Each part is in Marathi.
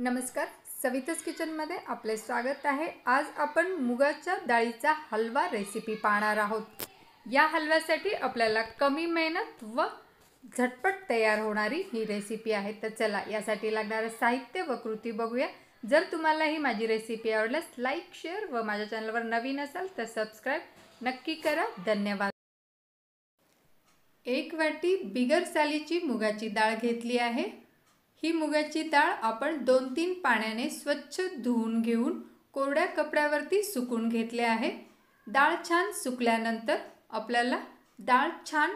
नमस्कार सविताज किचनमध्ये आपले स्वागत आहे आज आपण मुगाच्या डाळीचा हलवा रेसिपी पाहणार आहोत या हलव्यासाठी आपल्याला कमी मेहनत व झटपट तयार होणारी ही रेसिपी आहे तर चला यासाठी लागणारं साहित्य व कृती बघूया जर तुम्हाला ही माझी रेसिपी आवडल्यास लाईक शेअर व माझ्या चॅनलवर नवीन असाल तर सबस्क्राईब नक्की करा धन्यवाद एक वाटी बिगर सालीची मुगाची डाळ घेतली आहे ही मुगाची डाळ आपण दोन तीन पाण्याने स्वच्छ धुवून घेऊन कोरड्या कपड्यावरती सुकून घेतले आहे डाळ छान सुकल्यानंतर आपल्याला डाळ छान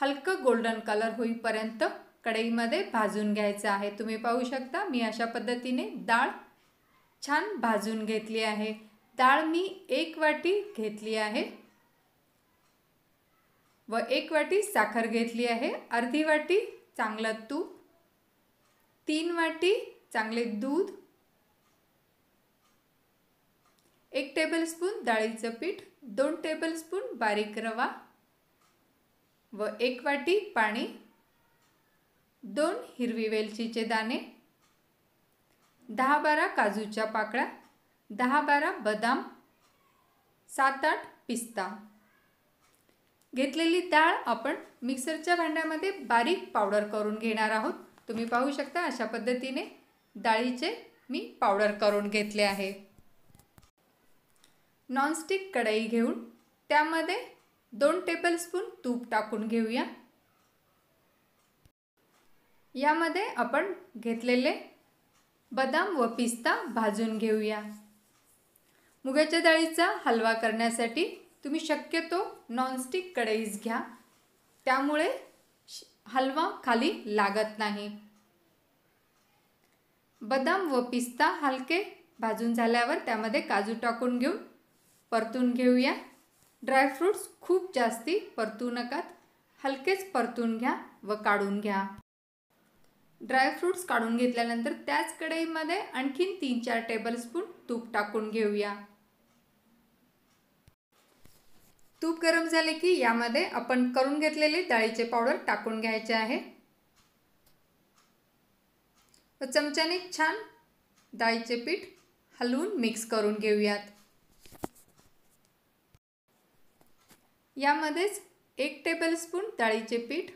हलकं गोल्डन कलर होईपर्यंत कढईमध्ये भाजून घ्यायचं आहे तुम्ही पाहू शकता मी अशा पद्धतीने डाळ छान भाजून घेतली आहे डाळ मी एक वाटी घेतली आहे व एक वाटी साखर घेतली आहे अर्धी वाटी चांगलं तूप तीन वाटी चांगले दूध एक टेबलस्पून डाळीचं पीठ दोन टेबलस्पून बारीक रवा व एक वाटी पाणी दोन हिरवी वेलचीचे दाणे दहा बारा काजूच्या पाकळ्या दहा बारा बदाम सात आठ पिस्ता घेतलेली डाळ आपण मिक्सरच्या भांड्यामध्ये बारीक पावडर करून घेणार आहोत तुम्ही पाहू शकता अशा पद्धतीने डाळीचे मी पावडर करून घेतले आहे नॉनस्टिक कढई घेऊन त्यामध्ये दोन टेबलस्पून तूप टाकून घेऊया यामध्ये आपण घेतलेले बदाम व पिस्ता भाजून घेऊया मुगाच्या डाळीचा हलवा करण्यासाठी तुम्ही शक्यतो नॉनस्टिक कढईज घ्या त्यामुळे हलवा खाली लागत नाही बदाम व पिस्ता हलके भाजून झाल्यावर त्यामध्ये काजू टाकून घेऊन परतून घेऊया ड्रायफ्रूट्स खूप जास्ती परतू नकात हलकेच परतून घ्या व काढून घ्या ड्रायफ्रूट्स काढून घेतल्यानंतर त्याच कढईमध्ये आणखीन तीन चार टेबलस्पून तूप टाकून घेऊया तूप गरम झाले की यामध्ये आपण करून घेतलेले डाळीचे पावडर टाकून घ्यायचे आहे व चमच्याने छान डाळीचे पीठ हलवून मिक्स करून घेऊयात यामध्येच एक टेबलस्पून डाळीचे पीठ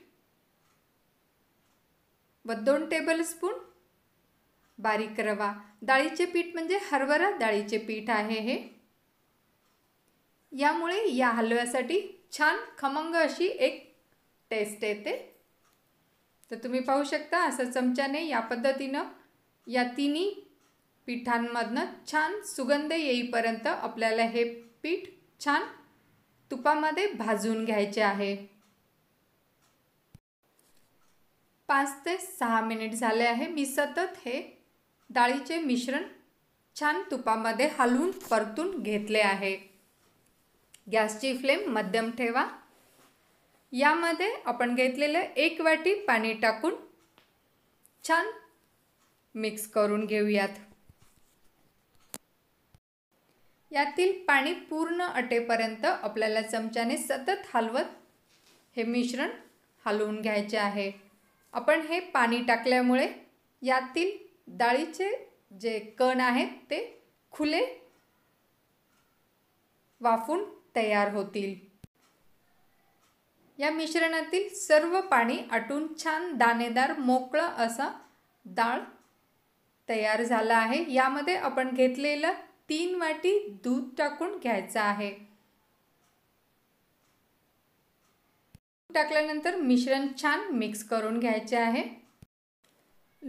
व दोन टेबलस्पून बारीक रवा डाळीचे पीठ म्हणजे हरभरा डाळीचे पीठ आहे हे यामुळे या हलव्यासाठी छान खमंग अशी एक टेस्ट येते तर तुम्ही पाहू शकता असं चमच्याने या पद्धतीनं या तिन्ही पिठांमधनं छान सुगंध येईपर्यंत आपल्याला हे पीठ छान तुपामध्ये भाजून घ्यायचे आहे पाच ते सहा मिनिट झाले आहे मी सतत हे डाळीचे मिश्रण छान तुपामध्ये हलवून परतून घेतले आहे गॅसची फ्लेम मध्यम ठेवा यामध्ये आपण घेतलेलं एक वाटी पाणी टाकून छान मिक्स करून घेऊयात यातील पाणी पूर्ण अटेपर्यंत आपल्याला चमच्याने सतत हलवत हे मिश्रण हलवून घ्यायचे आहे आपण हे पाणी टाकल्यामुळे यातील डाळीचे जे कण आहेत ते खुले वाफून तयार होतील या मिश्रणातील सर्व पाणी आटून छान दाणेदार मोकळं असा डाळ तयार झाला आहे यामध्ये आपण घेतलेलं तीन वाटी दूध टाकून घ्यायचं आहे टाकल्यानंतर मिश्रण छान मिक्स करून घ्यायचे आहे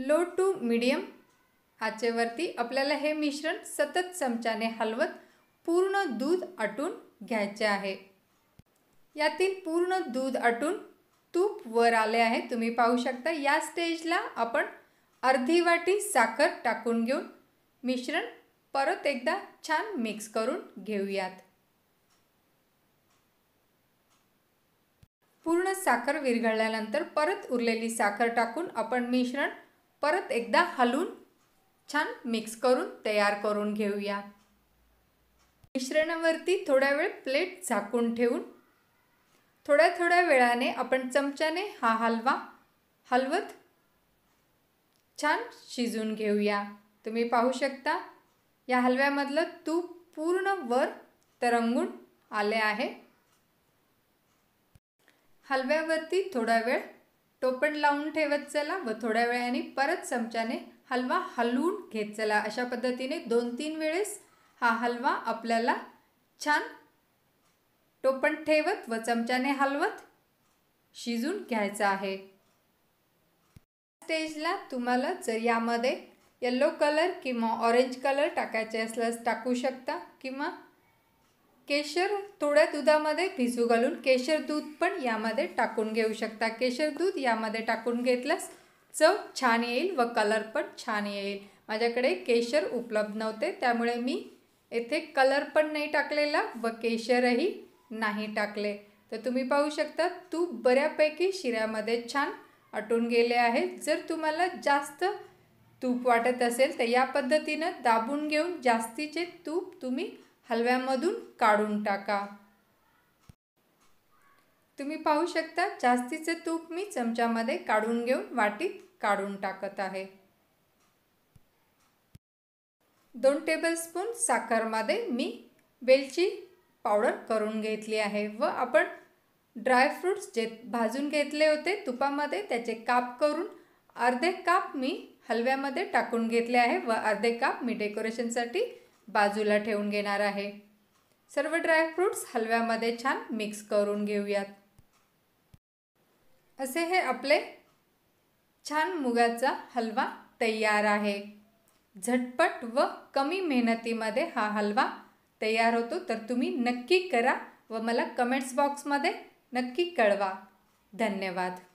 लो टू मिडियम आचेवरती आपल्याला हे मिश्रण सतत चमच्याने हलवत पूर्ण दूध आटून घ्यायचे आहे यातील पूर्ण दूध आटून तूप वर आले आहे तुम्ही पाहू शकता या स्टेजला आपण अर्धी वाटी साखर टाकून घेऊन मिश्रण परत एकदा छान मिक्स करून घेऊयात पूर्ण साखर विरघळल्यानंतर परत उरलेली साखर टाकून आपण मिश्रण परत एकदा हलून छान मिक्स करून तयार करून घेऊया मिश्रणावरती थोड्या वेळ प्लेट झाकून ठेवून थोड्या थोड्या वेळाने आपण चमच्याने हा हलवा हलवत छान शिजून घेऊया तुम्ही पाहू शकता या हलव्यामधलं तूप पूर्ण वर तरंगून आले आहे हलव्यावरती थोडा वेळ टोपण लावून ठेवत चला व थोड्या वेळाने परत चमच्याने हलवा हलवून घेत चला अशा पद्धतीने दोन तीन वेळेस हा हलवा आपल्याला छान टोपण ठेवत व चमच्याने हलवत शिजून घ्यायचा आहे स्टेजला तुम्हाला जर यामध्ये यल्लो कलर किंवा ऑरेंज कलर टाकायचे असल्यास टाकू शकता किंवा केशर थोड्या दुधामध्ये भिजू घालून केशर दूध पण यामध्ये टाकून घेऊ शकता केशर दूध यामध्ये टाकून घेतल्यास चव छान येईल व कलर पण छान येईल माझ्याकडे केशर उपलब्ध नव्हते त्यामुळे मी येथे कलर पण नाही टाकलेला व केशरही नाही टाकले तर तुम्ही पाहू शकता तूप बऱ्यापैकी शिऱ्यामध्ये छान अटून गेले आहे जर तुम्हाला जास्त तूप वाटत असेल तर या पद्धतीनं दाबून घेऊन जास्तीचे तूप तुम्ही हलव्यामधून काढून टाका तुम्ही पाहू शकता जास्तीचे तूप मी चमच्यामध्ये काढून घेऊन वाटीत काढून टाकत आहे दोन टेबलस्पून साखरमध्ये मी वेलची पावडर करून घेतली आहे व आपण ड्रायफ्रूट्स जे भाजून घेतले होते तुपामध्ये त्याचे काप करून अर्धे काप मी हलव्यामध्ये टाकून घेतले आहे व अर्धे काप मी डेकोरेशनसाठी बाजूला ठेवून घेणार आहे सर्व ड्रायफ्रूट्स हलव्यामध्ये छान मिक्स करून घेऊयात असे हे आपले छान मुगाचा हलवा तयार आहे झटपट व कमी मेहनतीमध्ये हा हलवा तयार होतो तर तुम्ही नक्की करा व मला कमेंट्स बॉक्समध्ये नक्की कळवा धन्यवाद